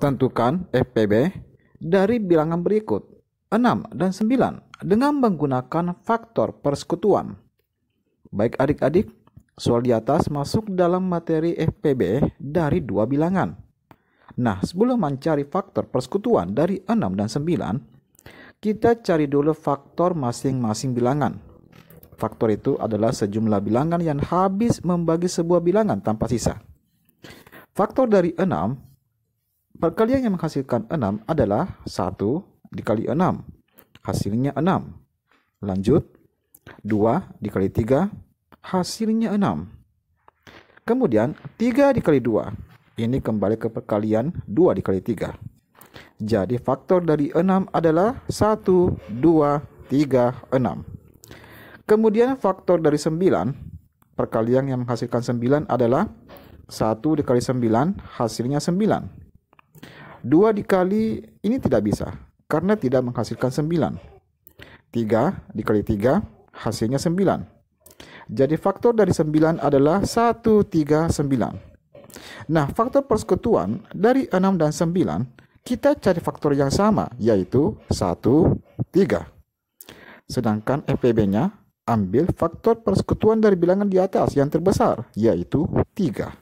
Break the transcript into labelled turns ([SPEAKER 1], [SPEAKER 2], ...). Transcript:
[SPEAKER 1] Tentukan FPB dari bilangan berikut 6 dan 9 dengan menggunakan faktor persekutuan. Baik adik-adik, soal di atas masuk dalam materi FPB dari dua bilangan. Nah, sebelum mencari faktor persekutuan dari 6 dan 9, kita cari dulu faktor masing-masing bilangan. Faktor itu adalah sejumlah bilangan yang habis membagi sebuah bilangan tanpa sisa. Faktor dari 6 Perkalian yang menghasilkan 6 adalah 1 dikali 6. Hasilnya 6. Lanjut. 2 dikali 3. Hasilnya 6. Kemudian 3 dikali 2. Ini kembali ke perkalian 2 dikali 3. Jadi faktor dari 6 adalah 1, 2, 3, 6. Kemudian faktor dari 9. Perkalian yang menghasilkan 9 adalah 1 dikali 9 hasilnya 9 dua dikali ini tidak bisa karena tidak menghasilkan sembilan tiga dikali tiga hasilnya sembilan Jadi faktor dari sembilan adalah satu tiga sembilan Nah, faktor persekutuan dari enam dan sembilan kita cari faktor yang sama yaitu satu tiga Sedangkan FPB-nya ambil faktor persekutuan dari bilangan di atas yang terbesar yaitu tiga